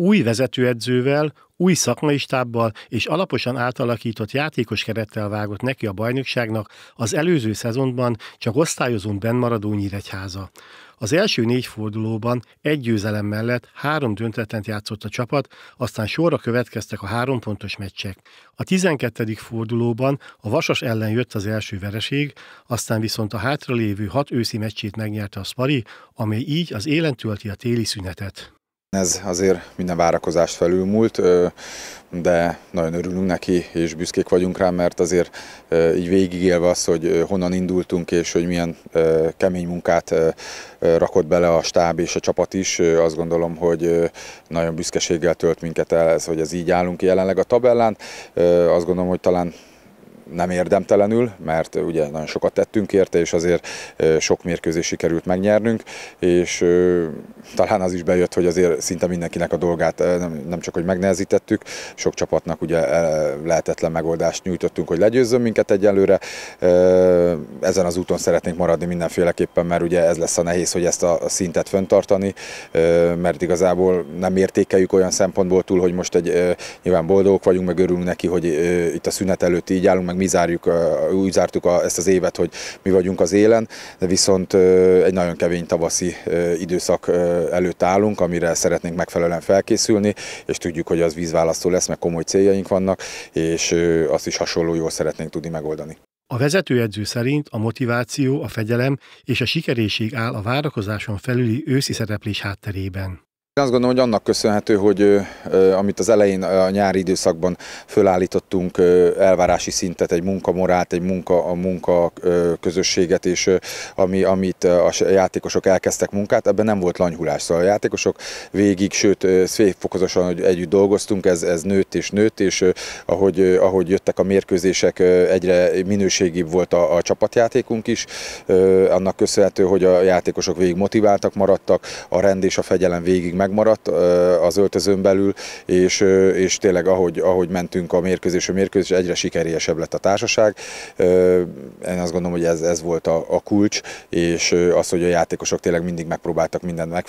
új vezetőedzővel, új szakmai stábbal és alaposan átalakított játékos kerettel vágott neki a bajnokságnak az előző szezonban csak osztályozón bennmaradó Nyíregyháza. Az első négy fordulóban egy győzelem mellett három döntetlent játszott a csapat, aztán sorra következtek a három pontos meccsek. A 12. fordulóban a Vasas ellen jött az első vereség, aztán viszont a hátralévő hat őszi meccsét megnyerte a Spari, amely így az élen tölti a téli szünetet. Ez azért minden várakozást felülmúlt, de nagyon örülünk neki, és büszkék vagyunk rá, mert azért így végigélve az, hogy honnan indultunk, és hogy milyen kemény munkát rakott bele a stáb és a csapat is, azt gondolom, hogy nagyon büszkeséggel tölt minket el ez, hogy ez így állunk jelenleg a tabellán. Azt gondolom, hogy talán nem érdemtelenül, mert ugye nagyon sokat tettünk érte, és azért sok mérkőzés sikerült megnyernünk, és talán az is bejött, hogy azért szinte mindenkinek a dolgát nem csak, hogy megnehezítettük, sok csapatnak ugye e, lehetetlen megoldást nyújtottunk, hogy legyőzzön minket egyelőre. Ezen az úton szeretnénk maradni mindenféleképpen, mert ugye ez lesz a nehéz, hogy ezt a szintet föntartani, mert igazából nem értékeljük olyan szempontból túl, hogy most egy nyilván boldogok vagyunk, meg örülünk neki, hogy itt a szünet előtt így állunk, meg mi zárjuk, úgy zártuk ezt az évet, hogy mi vagyunk az élen, de viszont egy nagyon kevény tavaszi időszak előtt állunk, amire szeretnénk megfelelően felkészülni, és tudjuk, hogy az vízválasztó lesz, mert komoly céljaink vannak, és azt is hasonló jól szeretnénk tudni megoldani. A vezetőedző szerint a motiváció, a fegyelem és a sikerésség áll a várakozáson felüli őszi szereplés hátterében. Én azt gondolom, hogy annak köszönhető, hogy amit az elején a nyári időszakban fölállítottunk elvárási szintet, egy munkamorát, egy munka, a munka közösséget, és ami, amit a játékosok elkezdtek munkát, ebben nem volt lanyhulás. Szóval a játékosok végig, sőt, fokozosan hogy együtt dolgoztunk, ez, ez nőtt és nőtt, és ahogy, ahogy jöttek a mérkőzések, egyre minőségibb volt a, a csapatjátékunk is. Annak köszönhető, hogy a játékosok végig motiváltak maradtak, a rend és a fegyelem végig meg megmaradt az öltözőn belül, és, és tényleg ahogy, ahogy mentünk a mérkőzés a mérkőzés, egyre sikeresebb lett a társaság. Én azt gondolom, hogy ez, ez volt a, a kulcs, és az, hogy a játékosok tényleg mindig megpróbáltak mindent meg,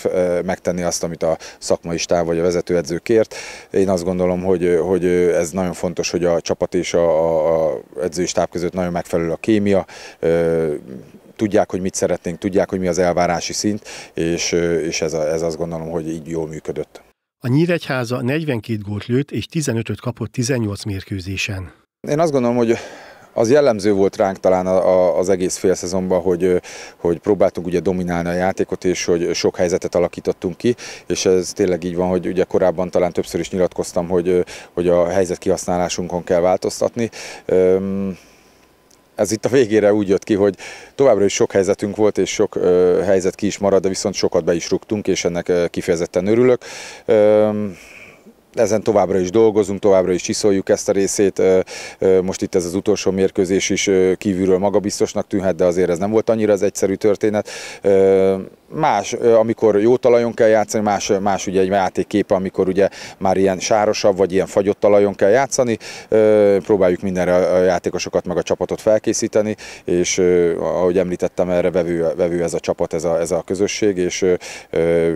megtenni, azt, amit a szakmai stáb vagy a vezetőedző kért. Én azt gondolom, hogy, hogy ez nagyon fontos, hogy a csapat és a, a edzői stáb között nagyon megfelelő a kémia, tudják, hogy mit szeretnénk, tudják, hogy mi az elvárási szint, és, és ez, a, ez azt gondolom, hogy így jól működött. A Nyíregyháza 42 gólt lőtt és 15-öt kapott 18 mérkőzésen. Én azt gondolom, hogy az jellemző volt ránk talán az egész fél szezonban, hogy, hogy próbáltunk ugye dominálni a játékot, és hogy sok helyzetet alakítottunk ki, és ez tényleg így van, hogy ugye korábban talán többször is nyilatkoztam, hogy, hogy a helyzet kihasználásunkon kell változtatni ez itt a végére úgy jött ki, hogy továbbra is sok helyzetünk volt, és sok ö, helyzet ki is marad, de viszont sokat be is rúgtunk, és ennek ö, kifejezetten örülök. Ö, ezen továbbra is dolgozunk, továbbra is csiszoljuk ezt a részét. Most itt ez az utolsó mérkőzés is kívülről magabiztosnak tűnhet, de azért ez nem volt annyira az egyszerű történet. Más, amikor jó talajon kell játszani, más, más ugye egy játékképe, amikor ugye már ilyen sárosabb vagy ilyen fagyott talajon kell játszani. Próbáljuk mindenre a játékosokat meg a csapatot felkészíteni, és ahogy említettem, erre vevő, vevő ez a csapat, ez a, ez a közösség, és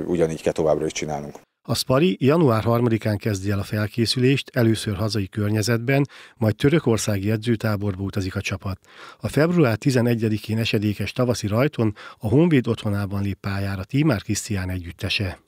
ugyanígy kell továbbra is csinálnunk. A Spari január 3-án kezdi el a felkészülést, először hazai környezetben, majd törökországi edzőtáborba utazik a csapat. A február 11-én esedékes tavaszi rajton a Honvéd otthonában lép pályára Tímár Krisztián együttese.